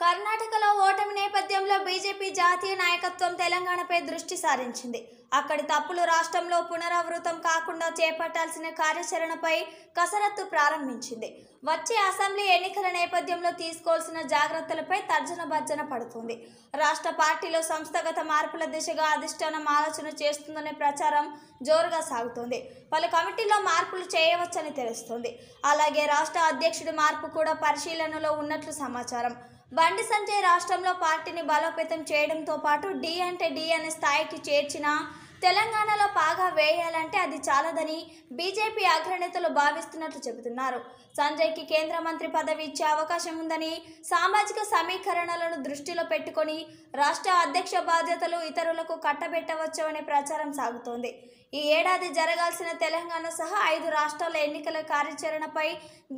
కర్ణాటకలో ఓటమి నేపథ్యంలో బీజేపీ జాతీయ నాయకత్వం తెలంగాణపై దృష్టి సారించింది అక్కడి తప్పులు రాష్ట్రంలో పునరావృతం కాకుండా చేపట్టాల్సిన కార్యాచరణపై కసరత్తు ప్రారంభించింది వచ్చే అసెంబ్లీ ఎన్నికల నేపథ్యంలో తీసుకోవాల్సిన జాగ్రత్తలపై తర్జన భర్జన పడుతుంది రాష్ట్ర పార్టీలో సంస్థాగత మార్పుల దిశగా అధిష్టానం ఆలోచన చేస్తుందనే ప్రచారం జోరుగా సాగుతోంది పలు కమిటీల్లో మార్పులు చేయవచ్చని తెలుస్తుంది అలాగే రాష్ట్ర అధ్యక్షుడి మార్పు కూడా పరిశీలనలో ఉన్నట్లు సమాచారం బండి సంజయ్ రాష్ట్రంలో పార్టీని బలోపేతం చేయడంతో పాటు డి అంటే డి అనే స్థాయికి చేర్చిన తెలంగాణలో పాగా వేయాలంటే అది చాలదని బీజేపీ అగ్రనేతలు భావిస్తున్నట్లు చెబుతున్నారు సంజయ్కి కేంద్ర మంత్రి పదవి ఇచ్చే అవకాశం ఉందని సామాజిక సమీకరణలను దృష్టిలో పెట్టుకొని రాష్ట్ర అధ్యక్ష బాధ్యతలు ఇతరులకు కట్టబెట్టవచ్చు అనే ప్రచారం సాగుతోంది ఈ ఏడాది జరగాల్సిన తెలంగాణ సహా ఐదు రాష్ట్రాల ఎన్నికల కార్యాచరణపై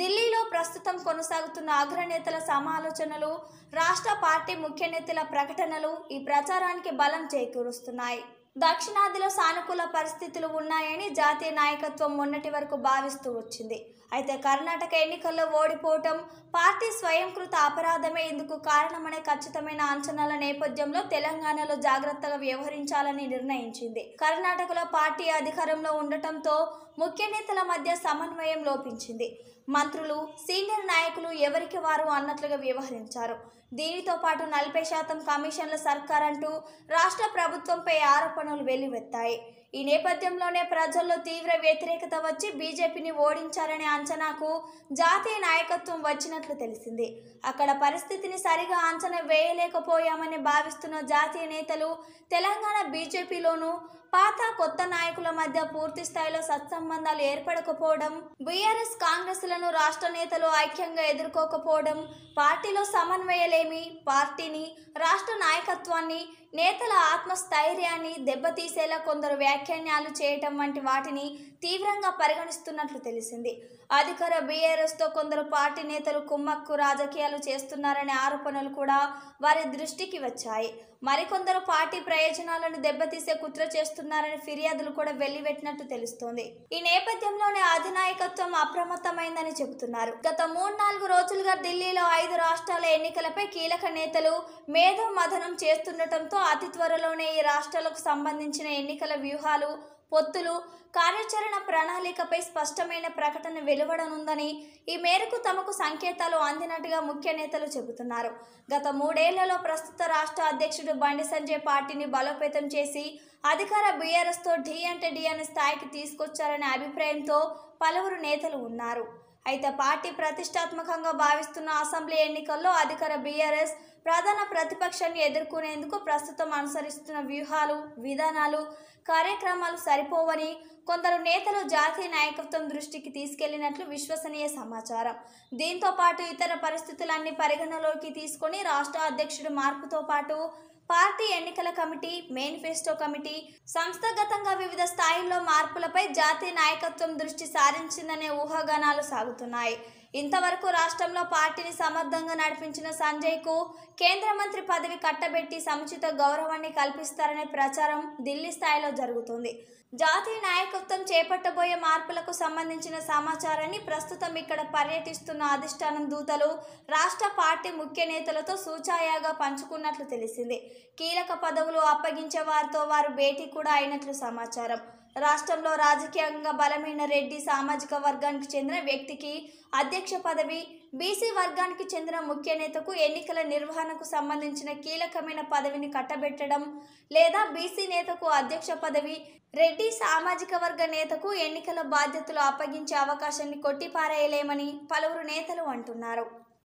ఢిల్లీలో ప్రస్తుతం కొనసాగుతున్న అగ్రనేతల సమాలోచనలు రాష్ట్ర పార్టీ ముఖ్య నేతల ప్రకటనలు ఈ ప్రచారానికి బలం చేకూరుస్తున్నాయి దక్షిణాదిలో సానుకూల పరిస్థితులు ఉన్నాయని జాతీయ నాయకత్వం మొన్నటి వరకు భావిస్తూ వచ్చింది అయితే కర్ణాటక ఎన్నికల్లో ఓడిపోవటం పార్టీ స్వయంకృత అపరాధమే ఇందుకు కారణమనే ఖచ్చితమైన అంచనాల నేపథ్యంలో తెలంగాణలో జాగ్రత్తగా వ్యవహరించాలని నిర్ణయించింది కర్ణాటకలో పార్టీ అధికారంలో ఉండటంతో ముఖ్య నేతల మధ్య సమన్వయం లోపించింది మంత్రులు సీనియర్ నాయకులు ఎవరికి వారు అన్నట్లుగా వ్యవహరించారు దీనితో పాటు నలభై శాతం కమిషన్ల సర్కార్ అంటూ రాష్ట్ర ప్రభుత్వంపై ఆరోపణలు వెల్లువెత్తాయి ఈ నేపథ్యంలోనే ప్రజల్లో తీవ్ర వ్యతిరేకత వచ్చి బీజేపీని ఓడించారనే అంచనాకు జాతీయ నాయకత్వం వచ్చినట్లు తెలిసింది అక్కడ పరిస్థితిని సరిగా అంచనా వేయలేకపోయామని భావిస్తున్న జాతీయ నేతలు తెలంగాణ బీజేపీలోనూ పాత కొత్త నాయకుల మధ్య పూర్తి స్థాయిలో సత్సంబంధాలు ఏర్పడకపోవడం బీఆర్ఎస్ కాంగ్రెస్లను రాష్ట్ర నేతలు ఐక్యంగా ఎదుర్కోకపోవడం పార్టీలో సమన్వయలేమి పార్టీని రాష్ట్ర నాయకత్వాన్ని నేతల ఆత్మస్థైర్యాన్ని దెబ్బతీసేలా కొందరు వ్యాఖ్యానాలు చేయటం వంటి వాటిని తీవ్రంగా పరిగణిస్తున్నట్లు తెలిసింది అధికార బీఆర్ఎస్తో కొందరు పార్టీ నేతలు కుమ్మక్కు రాజకీయాలు చేస్తున్నారనే ఆరోపణలు కూడా వారి దృష్టికి వచ్చాయి మరికొందరు పార్టీ ప్రయోజనాలను దెబ్బతీసే కుట్ర చేస్తున్నారని ఫిర్యాదులు కూడా వెళ్లివెట్టినట్టు తెలుస్తోంది ఈ నేపథ్యంలోనే అధినాయకత్వం అప్రమత్తమైందని చెబుతున్నారు గత మూడు నాలుగు రోజులుగా ఢిల్లీలో ఐదు రాష్ట్రాల ఎన్నికలపై కీలక నేతలు మేధో మదనం చేస్తుండటంతో అతి త్వరలోనే ఈ రాష్ట్రాలకు సంబంధించిన ఎన్నికల వ్యూహాలు పొత్తులు కార్యాచరణ ప్రణాళికపై స్పష్టమైన ప్రకటన వెలువడనుందని ఈ మేరకు తమకు సంకేతాలు అందినట్టుగా ముఖ్య నేతలు చెబుతున్నారు గత మూడేళ్లలో ప్రస్తుత రాష్ట్ర అధ్యక్షుడు బండి సంజయ్ పార్టీని బలోపేతం చేసి అధికార బీఆర్ఎస్తో ఢీ అంటే ఢీ అనే స్థాయికి తీసుకొచ్చారనే అభిప్రాయంతో పలువురు నేతలు ఉన్నారు అయితే పార్టీ ప్రతిష్టాత్మకంగా భావిస్తున్న అసెంబ్లీ ఎన్నికల్లో అధికార బీఆర్ఎస్ ప్రధాన ప్రతిపక్షాన్ని ఎదుర్కొనేందుకు ప్రస్తుతం అనుసరిస్తున్న వ్యూహాలు విధానాలు కార్యక్రమాలు సరిపోవని కొందరు నేతలు జాతీయ నాయకత్వం దృష్టికి తీసుకెళ్లినట్లు విశ్వసనీయ సమాచారం దీంతో పాటు ఇతర పరిస్థితులన్నీ పరిగణలోకి తీసుకొని రాష్ట్ర అధ్యక్షుడు మార్పుతో పాటు పార్టీ ఎన్నికల కమిటీ మేనిఫెస్టో కమిటీ సంస్థాగతంగా వివిధ స్థాయిల్లో మార్పులపై జాతీయ నాయకత్వం దృష్టి సారించిందనే ఊహాగానాలు సాగుతున్నాయి ఇంతవరకు రాష్ట్రంలో పార్టీని సమర్థంగా నడిపించిన సంజయ్కు కేంద్ర మంత్రి పదవి కట్టబెట్టి సముచిత గౌరవాన్ని కల్పిస్తారనే ప్రచారం ఢిల్లీ స్థాయిలో జరుగుతుంది జాతీయ నాయకత్వం చేపట్టబోయే మార్పులకు సంబంధించిన సమాచారాన్ని ప్రస్తుతం ఇక్కడ పర్యటిస్తున్న అధిష్టానం దూతలు రాష్ట్ర పార్టీ ముఖ్య నేతలతో సూచాయాగా పంచుకున్నట్లు తెలిసింది కీలక పదవులు అప్పగించే వారితో వారు భేటీ కూడా అయినట్లు సమాచారం రాష్ట్రంలో రాజకీయంగా బలమైన రెడ్డి సామాజిక వర్గానికి చెందిన వ్యక్తికి అధ్యక్ష పదవి బీసీ వర్గానికి చెందిన ముఖ్య నేతకు ఎన్నికల నిర్వహణకు సంబంధించిన కీలకమైన పదవిని కట్టబెట్టడం లేదా బీసీ నేతకు అధ్యక్ష పదవి రెడ్డి సామాజిక వర్గ నేతకు ఎన్నికల బాధ్యతలు అప్పగించే అవకాశాన్ని కొట్టిపారేయలేమని పలువురు నేతలు అంటున్నారు